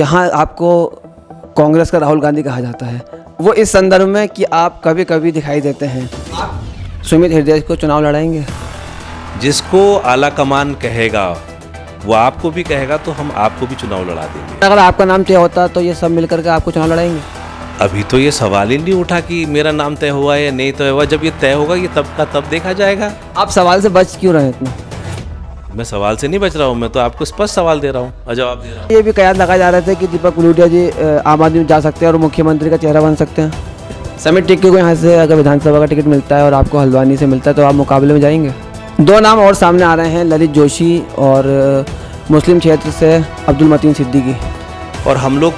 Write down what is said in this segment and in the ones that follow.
यहाँ आपको कांग्रेस का राहुल गांधी कहा जाता है वो इस संदर्भ में कि आप कभी कभी दिखाई देते हैं सुमित हृदय को चुनाव लड़ाएंगे जिसको आला कमान कहेगा वो आपको भी कहेगा तो हम आपको भी चुनाव लड़ा देंगे अगर आपका नाम तय होता तो ये सब मिलकर के आपको चुनाव लड़ाएंगे अभी तो ये सवाल ही नहीं उठा कि मेरा नाम तय हुआ या नहीं तय हुआ जब ये तय होगा ये तब का तब देखा जाएगा आप सवाल से बच क्यों रहे इतना मैं सवाल से नहीं बच रहा हूँ मैं तो आपको स्पष्ट सवाल दे रहा हूँ जवाब दे रहा हूँ ये भी कयास लगाए जा रहे थे कि दीपक गुलूटिया जी आम आदमी जा सकते हैं और मुख्यमंत्री का चेहरा बन सकते हैं समिट टिक्की को यहाँ से अगर विधानसभा का टिकट मिलता है और आपको हल्द्वानी से मिलता है तो आप मुकाबले में जाएंगे दो नाम और सामने आ रहे हैं ललित जोशी और मुस्लिम क्षेत्र से अब्दुल मतीन सिद्दीकी और हम लोग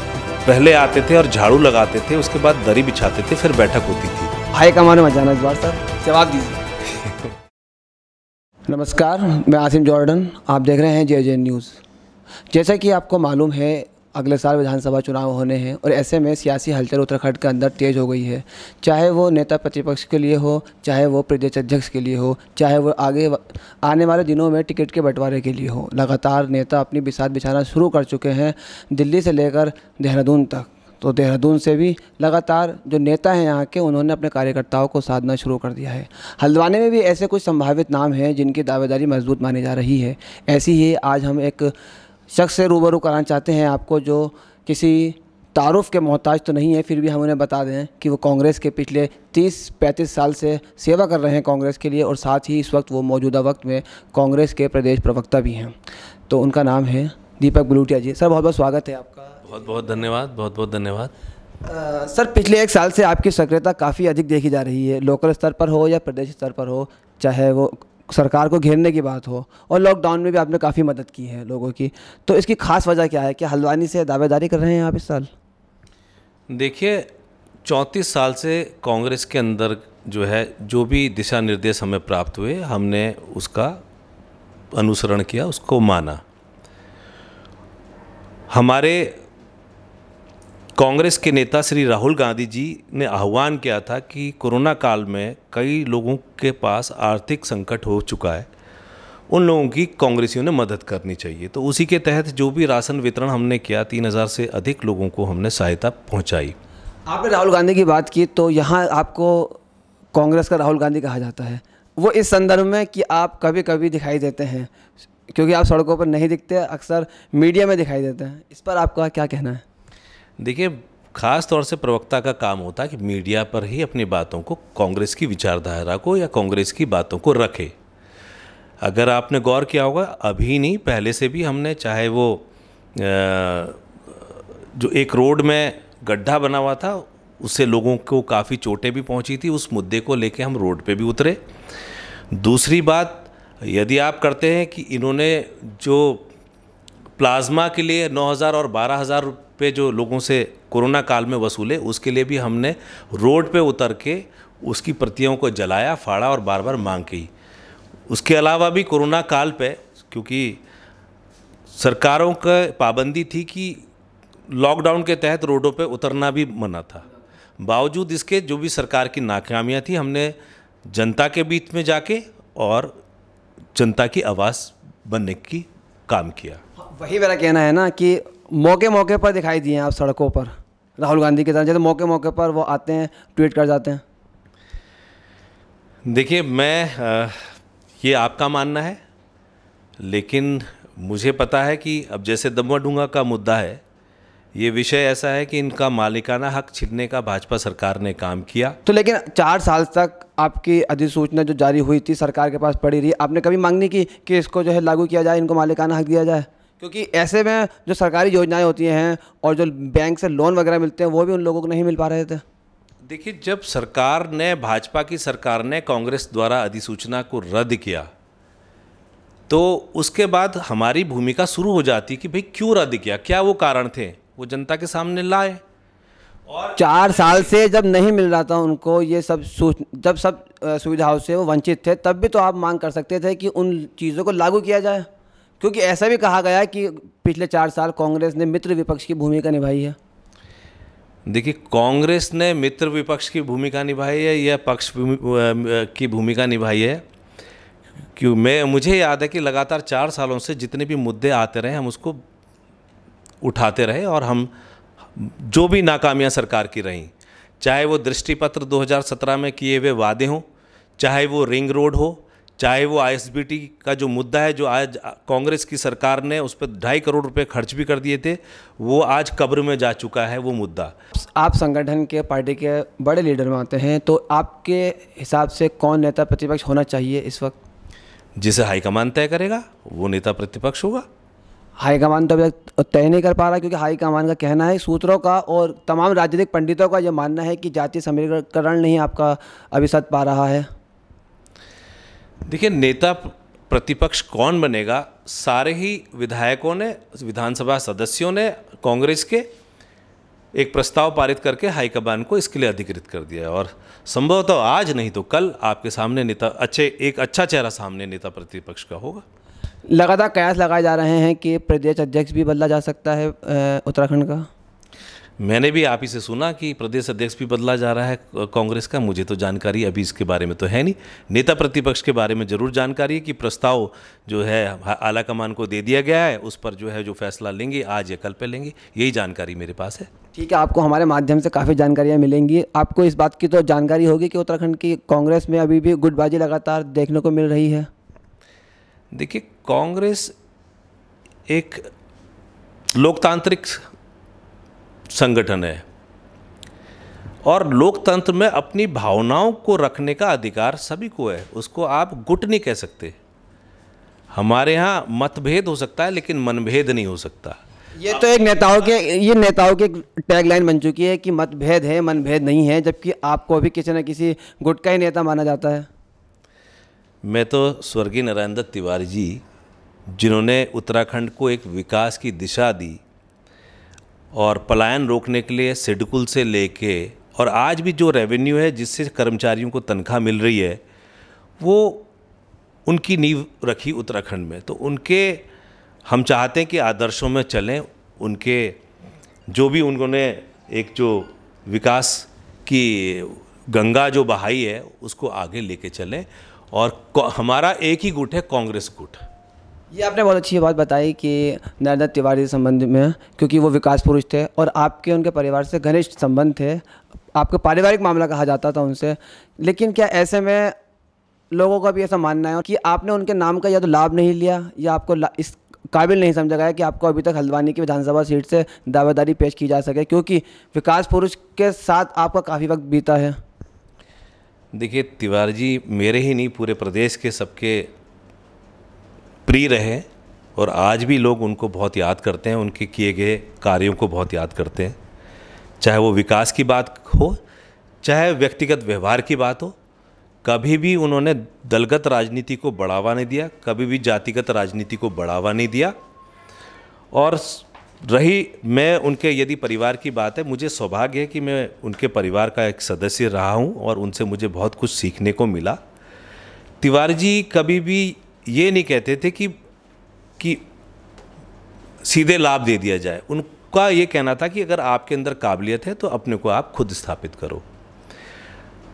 पहले आते थे और झाड़ू लगाते थे उसके बाद दरी बिछाते थे फिर बैठक होती थी हाई कमान में जाना इस बार सर जवाब दीजिए नमस्कार मैं आसिम जॉर्डन आप देख रहे हैं जे जे न्यूज़ जैसा कि आपको मालूम है अगले साल विधानसभा चुनाव होने हैं और ऐसे में सियासी हलचल उत्तराखंड के अंदर तेज़ हो गई है चाहे वो नेता प्रतिपक्ष के लिए हो चाहे वो प्रदेश अध्यक्ष के लिए हो चाहे वो आगे आने वाले दिनों में टिकट के बंटवारे के लिए हो लगातार नेता अपनी बिसात बिछाना शुरू कर चुके हैं दिल्ली से लेकर देहरादून तक तो देहरादून से भी लगातार जो नेता हैं यहाँ के उन्होंने अपने कार्यकर्ताओं को साधना शुरू कर दिया है हल्द्वानी में भी ऐसे कुछ संभावित नाम हैं जिनकी दावेदारी मजबूत मानी जा रही है ऐसी ही आज हम एक शख्स से रूबरू कराना चाहते हैं आपको जो किसी तारुफ के मोहताज तो नहीं है फिर भी हम उन्हें बता दें कि वो कांग्रेस के पिछले 30-35 साल से सेवा कर रहे हैं कांग्रेस के लिए और साथ ही इस वक्त वो मौजूदा वक्त में कांग्रेस के प्रदेश प्रवक्ता भी हैं तो उनका नाम है दीपक बलूटिया जी सर बहुत बहुत स्वागत है आपका बहुत बहुत धन्यवाद बहुत बहुत धन्यवाद सर पिछले एक साल से आपकी सक्रियता काफ़ी अधिक देखी जा रही है लोकल स्तर पर हो या प्रदेश स्तर पर हो चाहे वो सरकार को घेरने की बात हो और लॉकडाउन में भी आपने काफ़ी मदद की है लोगों की तो इसकी खास वजह क्या है क्या हल्द्वानी से दावेदारी कर रहे हैं आप इस साल देखिए चौंतीस साल से कांग्रेस के अंदर जो है जो भी दिशा निर्देश हमें प्राप्त हुए हमने उसका अनुसरण किया उसको माना हमारे कांग्रेस के नेता श्री राहुल गांधी जी ने आह्वान किया था कि कोरोना काल में कई लोगों के पास आर्थिक संकट हो चुका है उन लोगों की कांग्रेसियों ने मदद करनी चाहिए तो उसी के तहत जो भी राशन वितरण हमने किया तीन हज़ार से अधिक लोगों को हमने सहायता पहुंचाई आपने राहुल गांधी की बात की तो यहाँ आपको कांग्रेस का राहुल गांधी कहा जाता है वो इस संदर्भ में कि आप कभी कभी दिखाई देते हैं क्योंकि आप सड़कों पर नहीं दिखते अक्सर मीडिया में दिखाई देते हैं इस पर आपका क्या कहना है देखिए खास तौर से प्रवक्ता का काम होता है कि मीडिया पर ही अपनी बातों को कांग्रेस की विचारधारा को या कांग्रेस की बातों को रखे अगर आपने गौर किया होगा अभी नहीं पहले से भी हमने चाहे वो जो एक रोड में गड्ढा बना हुआ था उससे लोगों को काफ़ी चोटें भी पहुंची थी उस मुद्दे को लेके हम रोड पे भी उतरे दूसरी बात यदि आप करते हैं कि इन्होंने जो प्लाज्मा के लिए 9000 और 12000 पे जो लोगों से कोरोना काल में वसूले उसके लिए भी हमने रोड पे उतर के उसकी प्रतियों को जलाया फाड़ा और बार बार मांग की उसके अलावा भी कोरोना काल पे क्योंकि सरकारों का पाबंदी थी कि लॉकडाउन के तहत रोडों पे उतरना भी मना था बावजूद इसके जो भी सरकार की नाकामियाँ थी हमने जनता के बीच में जाके और जनता की आवाज़ बनने की काम किया हाँ, वही मेरा कहना है ना कि मौके मौके पर दिखाई दिए हैं आप सड़कों पर राहुल गांधी की तरह जैसे मौके मौके पर वो आते हैं ट्वीट कर जाते हैं देखिए मैं ये आपका मानना है लेकिन मुझे पता है कि अब जैसे दमवाडूंगा का मुद्दा है ये विषय ऐसा है कि इनका मालिकाना हक छीनने का भाजपा सरकार ने काम किया तो लेकिन चार साल तक आपकी अधिसूचना जो जारी हुई थी सरकार के पास पड़ी रही आपने कभी मांग नहीं की कि इसको जो है लागू किया जाए इनको मालिकाना हक दिया जाए क्योंकि ऐसे में जो सरकारी योजनाएं होती हैं और जो बैंक से लोन वगैरह मिलते हैं वो भी उन लोगों को नहीं मिल पा रहे थे देखिए जब सरकार ने भाजपा की सरकार ने कांग्रेस द्वारा अधिसूचना को रद्द किया तो उसके बाद हमारी भूमिका शुरू हो जाती कि भाई क्यों रद्द किया क्या वो कारण थे वो जनता के सामने लाए और चार साल से जब नहीं मिल रहा था उनको ये सब जब सब सुविधाओं से वो वंचित थे तब भी तो आप मांग कर सकते थे कि उन चीज़ों को लागू किया जाए क्योंकि ऐसा भी कहा गया है कि पिछले चार साल कांग्रेस ने मित्र विपक्ष की भूमिका निभाई है देखिए कांग्रेस ने मित्र विपक्ष की भूमिका निभाई है या पक्ष की भूमिका निभाई है क्यों मैं मुझे याद है कि लगातार चार सालों से जितने भी मुद्दे आते रहे हम उसको उठाते रहे और हम जो भी नाकामियां सरकार की रहीं चाहे वो दृष्टिपत्र 2017 में किए हुए वादे हों चाहे वो रिंग रोड हो चाहे वो आई का जो मुद्दा है जो आज कांग्रेस की सरकार ने उस पर ढाई करोड़ रुपए खर्च भी कर दिए थे वो आज कब्र में जा चुका है वो मुद्दा आप संगठन के पार्टी के बड़े लीडर मानते हैं तो आपके हिसाब से कौन नेता प्रतिपक्ष होना चाहिए इस वक्त जिसे हाईकमान तय करेगा वो नेता प्रतिपक्ष होगा हाईकमान तो अभी तय नहीं कर पा रहा क्योंकि हाईकमान का कहना है सूत्रों का और तमाम राजनीतिक पंडितों का यह मानना है कि जाति समीकरण नहीं आपका अभी सत पा रहा है देखिए नेता प्रतिपक्ष कौन बनेगा सारे ही विधायकों ने विधानसभा सदस्यों ने कांग्रेस के एक प्रस्ताव पारित करके हाईकमान को इसके लिए अधिकृत कर दिया है और संभवतः तो आज नहीं तो कल आपके सामने नेता अच्छे एक अच्छा चेहरा सामने नेता प्रतिपक्ष का होगा लगातार कयास लगाए जा रहे हैं कि प्रदेश अध्यक्ष भी बदला जा सकता है उत्तराखंड का मैंने भी आप ही से सुना कि प्रदेश अध्यक्ष भी बदला जा रहा है कांग्रेस का मुझे तो जानकारी अभी इसके बारे में तो है नहीं नेता प्रतिपक्ष के बारे में ज़रूर जानकारी है कि प्रस्ताव जो है आला कमान को दे दिया गया है उस पर जो है जो फैसला लेंगे आज या कल पे लेंगे यही जानकारी मेरे पास है ठीक है आपको हमारे माध्यम से काफ़ी जानकारियाँ मिलेंगी आपको इस बात की तो जानकारी होगी कि उत्तराखंड की कांग्रेस में अभी भी गुटबाजी लगातार देखने को मिल रही है देखिए कांग्रेस एक लोकतांत्रिक संगठन है और लोकतंत्र में अपनी भावनाओं को रखने का अधिकार सभी को है उसको आप गुट नहीं कह सकते हमारे यहाँ मतभेद हो सकता है लेकिन मनभेद नहीं हो सकता ये तो एक नेताओं के ये नेताओं की टैगलाइन बन चुकी है कि मतभेद है मनभेद नहीं है जबकि आपको भी किसी न किसी गुट का ही नेता माना जाता है मैं तो स्वर्गीय नरेंद्र तिवारी जी जिन्होंने उत्तराखंड को एक विकास की दिशा दी और पलायन रोकने के लिए सिडकुल से लेके और आज भी जो रेवेन्यू है जिससे कर्मचारियों को तनख्वाह मिल रही है वो उनकी नींव रखी उत्तराखंड में तो उनके हम चाहते हैं कि आदर्शों में चलें उनके जो भी उन्होंने एक जो विकास की गंगा जो बहाई है उसको आगे लेके चलें और हमारा एक ही गुट है कांग्रेस गुट ये आपने बहुत अच्छी बात बताई कि नरेंद्र तिवारी संबंध में क्योंकि वो विकास पुरुष थे और आपके उनके परिवार से घनिष्ठ संबंध थे आपका पारिवारिक मामला कहा जाता था उनसे लेकिन क्या ऐसे में लोगों का भी ऐसा मानना है कि आपने उनके नाम का या तो लाभ नहीं लिया या आपको इस काबिल नहीं समझा गया कि आपको अभी तक हल्द्वानी की विधानसभा सीट से दावेदारी पेश की जा सके क्योंकि विकास पुरुष के साथ आपका काफ़ी वक्त बीता है देखिए तिवारी जी मेरे ही नहीं पूरे प्रदेश के सबके प्रिय रहे और आज भी लोग उनको बहुत याद करते हैं उनके किए गए कार्यों को बहुत याद करते हैं चाहे वो विकास की बात हो चाहे व्यक्तिगत व्यवहार की बात हो कभी भी उन्होंने दलगत राजनीति को बढ़ावा नहीं दिया कभी भी जातिगत राजनीति को बढ़ावा नहीं दिया और रही मैं उनके यदि परिवार की बात है मुझे सौभाग्य है कि मैं उनके परिवार का एक सदस्य रहा हूं और उनसे मुझे बहुत कुछ सीखने को मिला तिवारी जी कभी भी ये नहीं कहते थे कि कि सीधे लाभ दे दिया जाए उनका ये कहना था कि अगर आपके अंदर काबिलियत है तो अपने को आप खुद स्थापित करो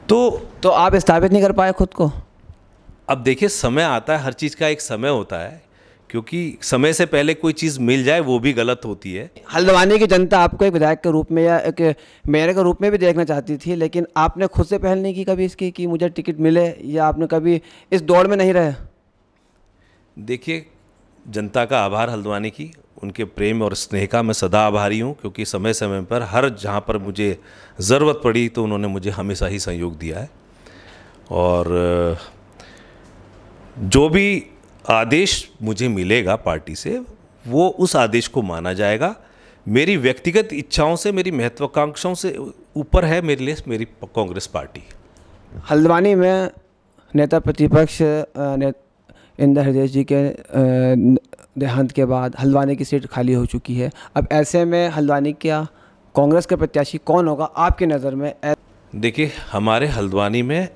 तो तो आप स्थापित नहीं कर पाए खुद को अब देखिए समय आता है हर चीज़ का एक समय होता है क्योंकि समय से पहले कोई चीज़ मिल जाए वो भी गलत होती है हल्द्वानी की जनता आपको एक विधायक के रूप में या एक मेयर के रूप में भी देखना चाहती थी लेकिन आपने खुद से पहल नहीं की कभी इसकी कि मुझे टिकट मिले या आपने कभी इस दौड़ में नहीं रहे देखिए जनता का आभार हल्द्वानी की उनके प्रेम और स्नेह का मैं सदा आभारी हूँ क्योंकि समय समय पर हर जहाँ पर मुझे ज़रूरत पड़ी तो उन्होंने मुझे हमेशा ही सहयोग दिया है और जो भी आदेश मुझे मिलेगा पार्टी से वो उस आदेश को माना जाएगा मेरी व्यक्तिगत इच्छाओं से मेरी महत्वाकांक्षाओं से ऊपर है मेरे लिए मेरी कांग्रेस पार्टी हल्द्वानी में नेता प्रतिपक्ष ने इंदर हृदय जी के देहांत के बाद हल्द्वानी की सीट खाली हो चुकी है अब ऐसे में हल्द्वानी क्या कांग्रेस का प्रत्याशी कौन होगा आपकी नज़र में देखिए हमारे हल्द्वानी में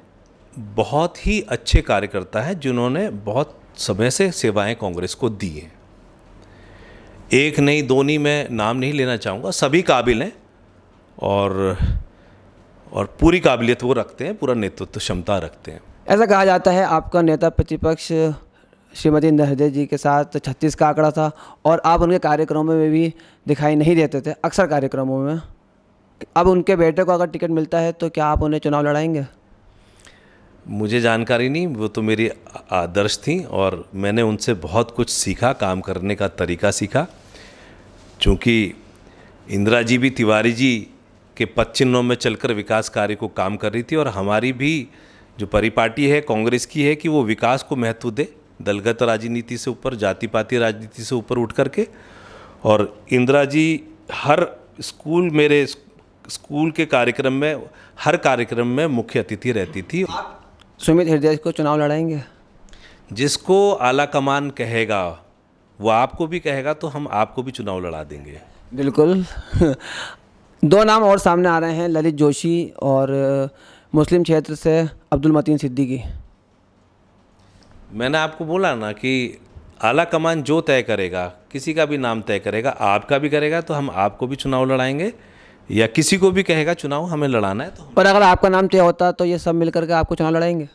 बहुत ही अच्छे कार्यकर्ता हैं जिन्होंने बहुत समय से सेवाएं कांग्रेस को दी हैं एक नहीं दो नहीं मैं नाम नहीं लेना चाहूँगा सभी काबिल हैं और और पूरी काबिलियत वो रखते हैं पूरा नेतृत्व क्षमता रखते हैं ऐसा कहा जाता है आपका नेता प्रतिपक्ष श्रीमती इंदिरा हृदय जी के साथ छत्तीस का आंकड़ा था और आप उनके कार्यक्रमों में भी दिखाई नहीं देते थे अक्सर कार्यक्रमों में अब उनके बेटे को अगर टिकट मिलता है तो क्या आप उन्हें चुनाव लड़ाएंगे मुझे जानकारी नहीं वो तो मेरी आदर्श थी और मैंने उनसे बहुत कुछ सीखा काम करने का तरीका सीखा चूँकि इंदिरा जी भी तिवारी जी के पद चिन्हों में चलकर विकास कार्य को काम कर रही थी और हमारी भी जो परिपाटी है कांग्रेस की है कि वो विकास को महत्व दे दलगत राजनीति से ऊपर जाति पाति राजनीति से ऊपर उठ करके और इंदिरा जी हर स्कूल मेरे स्कूल के कार्यक्रम में हर कार्यक्रम में मुख्य अतिथि रहती थी सुमित हृदय को चुनाव लड़ाएंगे जिसको आला कमान कहेगा वो आपको भी कहेगा तो हम आपको भी चुनाव लड़ा देंगे बिल्कुल दो नाम और सामने आ रहे हैं ललित जोशी और मुस्लिम क्षेत्र से अब्दुल मतीन सिद्दीकी मैंने आपको बोला ना कि आला कमान जो तय करेगा किसी का भी नाम तय करेगा आपका भी करेगा तो हम आपको भी चुनाव लड़ाएंगे या किसी को भी कहेगा चुनाव हमें लड़ाना है तो पर अगर आपका नाम तय होता तो ये सब मिलकर के आपको चुनाव लड़ाएंगे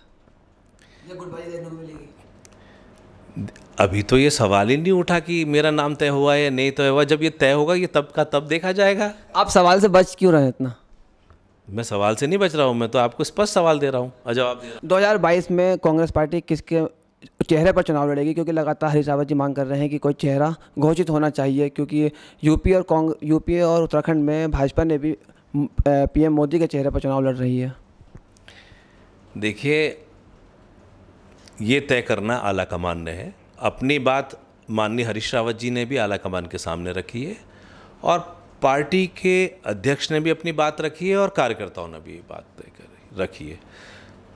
अभी तो ये सवाल ही नहीं उठा कि मेरा नाम तय हुआ या नहीं तय हुआ जब ये तय होगा ये तब का तब देखा जाएगा आप सवाल से बच क्यों रहे इतना मैं सवाल से नहीं बच रहा हूँ मैं तो आपको स्पष्ट सवाल दे रहा हूँ जवाब दे रहा हूँ दो में कांग्रेस पार्टी किसके चेहरे पर चुनाव लड़ेगी क्योंकि लगातार हरीश रावत जी मांग कर रहे हैं कि कोई चेहरा घोषित होना चाहिए क्योंकि यूपी और कांग यूपी और उत्तराखंड में भाजपा ने भी पीएम मोदी के चेहरे पर चुनाव लड़ रही है देखिए ये तय करना आला कमान ने है अपनी बात माननीय हरीश रावत जी ने भी आला कमान के सामने रखी है और पार्टी के अध्यक्ष ने भी अपनी बात रखी है और कार्यकर्ताओं ने भी बात तय रखी है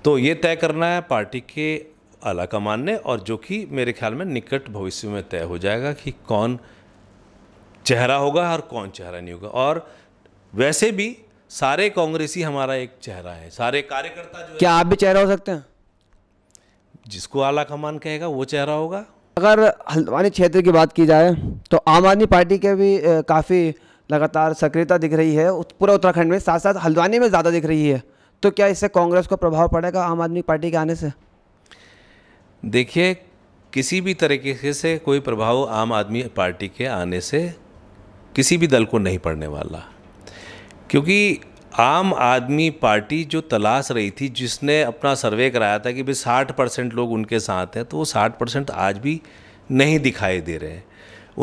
तो ये तय करना है पार्टी के आला कमान ने और जो कि मेरे ख्याल में निकट भविष्य में तय हो जाएगा कि कौन चेहरा होगा और कौन चेहरा नहीं होगा और वैसे भी सारे कांग्रेसी हमारा एक चेहरा है सारे कार्यकर्ता जो क्या आप भी चेहरा हो सकते हैं जिसको आला कमान कहेगा वो चेहरा होगा अगर हल्द्वानी क्षेत्र की बात की जाए तो आम आदमी पार्टी के भी काफ़ी लगातार सक्रियता दिख रही है पूरा उत्तराखंड में साथ साथ हल्द्वानी में ज़्यादा दिख रही है तो क्या इससे कांग्रेस को प्रभाव पड़ेगा आम आदमी पार्टी के आने से देखिए किसी भी तरीके से कोई प्रभाव आम आदमी पार्टी के आने से किसी भी दल को नहीं पड़ने वाला क्योंकि आम आदमी पार्टी जो तलाश रही थी जिसने अपना सर्वे कराया था कि भाई साठ परसेंट लोग उनके साथ हैं तो वो साठ परसेंट आज भी नहीं दिखाई दे रहे हैं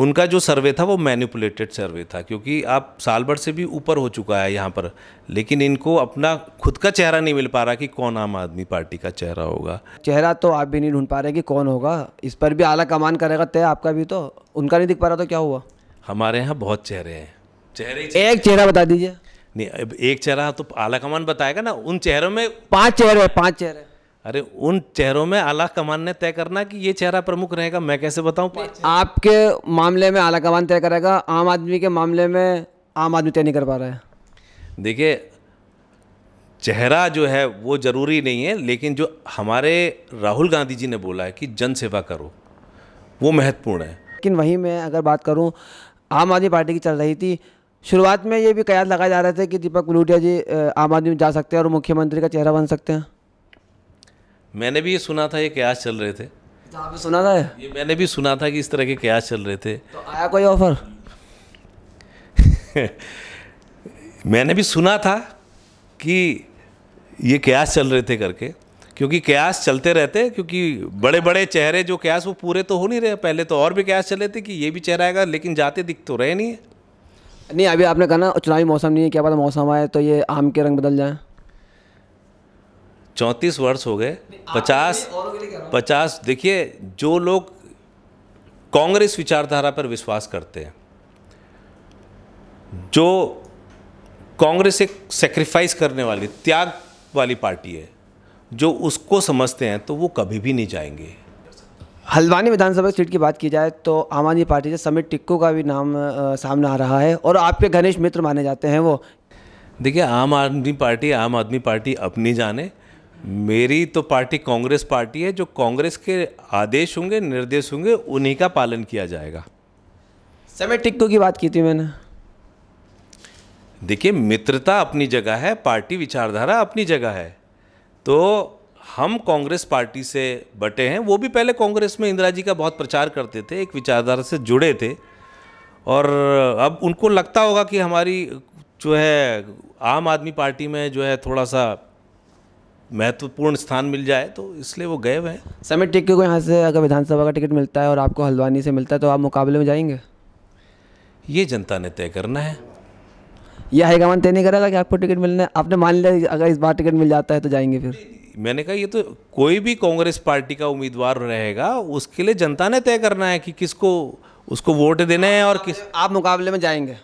उनका जो सर्वे था वो मैनिपुलेटेड सर्वे था क्योंकि आप साल भर से भी ऊपर हो चुका है यहाँ पर लेकिन इनको अपना खुद का चेहरा नहीं मिल पा रहा कि कौन आम आदमी पार्टी का चेहरा होगा चेहरा तो आप भी नहीं ढूंढ पा रहे कि कौन होगा इस पर भी आला कमान करेगा तय आपका भी तो उनका नहीं दिख पा रहा तो क्या हुआ हमारे यहाँ बहुत चेहरे हैं चेहरे, एक चेहरा बता दीजिए नहीं एक चेहरा तो आला कमान बताएगा ना उन चेहरों में पाँच चेहरे पाँच चेहरे अरे उन चेहरों में आला कमान ने तय करना कि ये चेहरा प्रमुख रहेगा मैं कैसे बताऊं आपके मामले में आला कमान तय करेगा आम आदमी के मामले में आम आदमी तय नहीं कर पा रहा है देखिए चेहरा जो है वो ज़रूरी नहीं है लेकिन जो हमारे राहुल गांधी जी ने बोला है कि जन सेवा करो वो महत्वपूर्ण है लेकिन वहीं मैं अगर बात करूँ आम आदमी पार्टी की चल रही थी शुरुआत में ये भी कयास लगाए जा रहे थे कि दीपक मलूटिया जी आम आदमी में जा सकते हैं और मुख्यमंत्री का चेहरा बन सकते हैं मैंने भी ये सुना था ये क्या चल रहे थे आपने सुना था ये मैंने भी सुना था कि इस तरह के क्या चल रहे थे तो आया कोई ऑफर मैंने भी सुना था कि ये क्यास चल रहे थे करके क्योंकि क्यास चलते रहते क्योंकि बड़े बड़े चेहरे जो कयास वो पूरे तो हो नहीं रहे पहले तो और भी चल चले थे कि ये भी चेहरा आएगा लेकिन जाते दिख तो रहे नहीं है नहीं अभी आपने कहा ना चुनावी मौसम नहीं है क्या पता मौसम आए तो ये आम के रंग बदल जाए चौंतीस वर्ष हो गए पचास पचास देखिए जो लोग कांग्रेस विचारधारा पर विश्वास करते हैं जो कांग्रेस एक सेक्रीफाइस करने वाली त्याग वाली पार्टी है जो उसको समझते हैं तो वो कभी भी नहीं जाएंगे हल्द्वानी विधानसभा सीट की बात की जाए तो आम आदमी पार्टी से समित टिक्को का भी नाम आ, सामने आ रहा है और आपके घनिष्ठ मित्र माने जाते हैं वो देखिए आम आदमी पार्टी आम आदमी पार्टी अपनी जाने मेरी तो पार्टी कांग्रेस पार्टी है जो कांग्रेस के आदेश होंगे निर्देश होंगे उन्हीं का पालन किया जाएगा समय टिक्को की बात की थी मैंने देखिए मित्रता अपनी जगह है पार्टी विचारधारा अपनी जगह है तो हम कांग्रेस पार्टी से बटे हैं वो भी पहले कांग्रेस में इंदिरा जी का बहुत प्रचार करते थे एक विचारधारा से जुड़े थे और अब उनको लगता होगा कि हमारी जो है आम आदमी पार्टी में जो है थोड़ा सा महत्वपूर्ण स्थान मिल जाए तो इसलिए वो गए हुए हैं समित टिक्के को यहाँ से अगर विधानसभा का टिकट मिलता है और आपको हल्द्वानी से मिलता है तो आप मुकाबले में जाएंगे ये जनता ने तय करना है यह हाईकमान तय नहीं करेगा कि आपको टिकट मिलना है आपने मान लिया अगर इस बार टिकट मिल जाता है तो जाएंगे फिर मैंने कहा ये तो कोई भी कांग्रेस पार्टी का उम्मीदवार रहेगा उसके लिए जनता ने तय करना है कि किसको उसको वोट देने हैं और किस आप मुकाबले में जाएंगे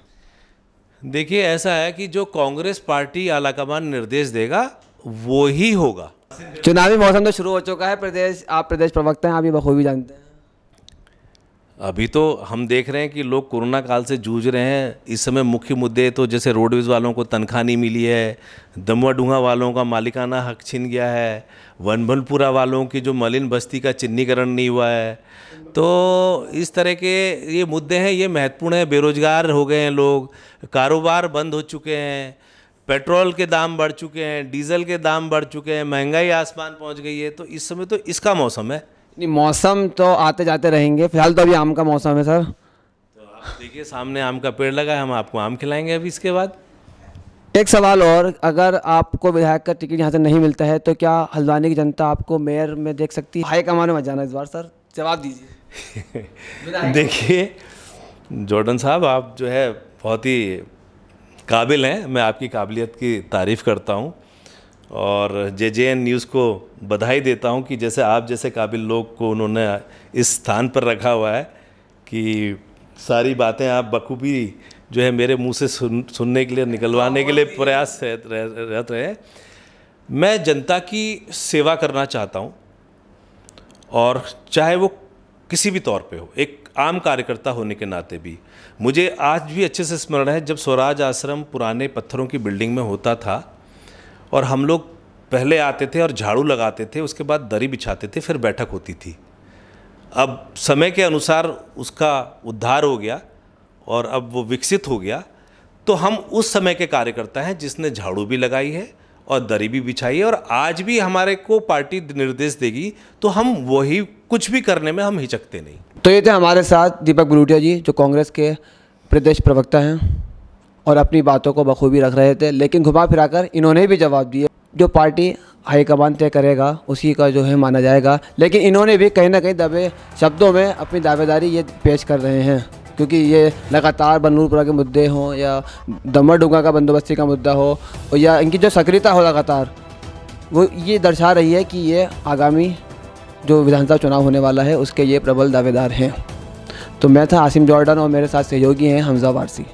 देखिए ऐसा है कि जो कांग्रेस पार्टी आलाकमान निर्देश देगा वो ही होगा चुनावी मौसम तो शुरू हो चुका है प्रदेश आप प्रदेश प्रवक्ता हैं आप ये बखूबी जानते हैं अभी तो हम देख रहे हैं कि लोग कोरोना काल से जूझ रहे हैं इस समय मुख्य मुद्दे तो जैसे रोडवेज वालों को तनख्वाह नहीं मिली है दमुआ डूंगा वालों का मालिकाना हक छिन गया है वनभनपुरा वालों की जो मलिन बस्ती का चिन्हीकरण नहीं हुआ है तो इस तरह के ये मुद्दे हैं ये महत्वपूर्ण है बेरोज़गार हो गए हैं लोग कारोबार बंद हो चुके हैं पेट्रोल के दाम बढ़ चुके हैं डीजल के दाम बढ़ चुके हैं महंगाई आसमान पहुंच गई है तो इस समय तो इसका मौसम है नहीं मौसम तो आते जाते रहेंगे फिलहाल तो अभी आम का मौसम है सर तो आप देखिए सामने आम का पेड़ लगा है हम आपको आम खिलाएंगे अभी इसके बाद एक सवाल और अगर आपको विधायक का टिकट यहाँ से नहीं मिलता है तो क्या हल्द्वानी की जनता आपको मेयर में देख सकती है हाई कमाने में जाना इस बार सर जवाब दीजिए देखिए जॉर्डन साहब आप जो है बहुत ही काबिल हैं मैं आपकी काबिलियत की तारीफ़ करता हूँ और जे जे एन न्यूज़ को बधाई देता हूँ कि जैसे आप जैसे काबिल लोग को उन्होंने इस स्थान पर रखा हुआ है कि सारी बातें आप बखूबी जो है मेरे मुंह से सुन सुनने के लिए निकलवाने के लिए प्रयास रहते रहे मैं जनता की सेवा करना चाहता हूँ और चाहे वो किसी भी तौर पे हो एक आम कार्यकर्ता होने के नाते भी मुझे आज भी अच्छे से स्मरण है जब स्वराज आश्रम पुराने पत्थरों की बिल्डिंग में होता था और हम लोग पहले आते थे और झाड़ू लगाते थे उसके बाद दरी बिछाते थे फिर बैठक होती थी अब समय के अनुसार उसका उद्धार हो गया और अब वो विकसित हो गया तो हम उस समय के कार्यकर्ता हैं जिसने झाड़ू भी लगाई है और दरी भी बिछाई है और आज भी हमारे को पार्टी निर्देश देगी तो हम वही कुछ भी करने में हम हिचकते नहीं तो ये थे हमारे साथ दीपक बलूटिया जी जो कांग्रेस के प्रदेश प्रवक्ता हैं और अपनी बातों को बखूबी रख रहे थे लेकिन घुमा फिरा कर इन्होंने भी जवाब दिए जो पार्टी हाईकमान तय करेगा उसी का जो है माना जाएगा लेकिन इन्होंने भी कहीं ना कहीं दबे शब्दों में अपनी दावेदारी ये पेश कर रहे हैं क्योंकि ये लगातार बनूरपुरा के मुद्दे हों या दमर डूंगा का बंदोबस्ती का मुद्दा हो या इनकी जो सक्रियता हो लगातार वो ये दर्शा रही है कि ये आगामी जो विधानसभा चुनाव होने वाला है उसके ये प्रबल दावेदार हैं तो मैं था आसिम जॉर्डन और मेरे साथ सहयोगी हैं हमजा वारसी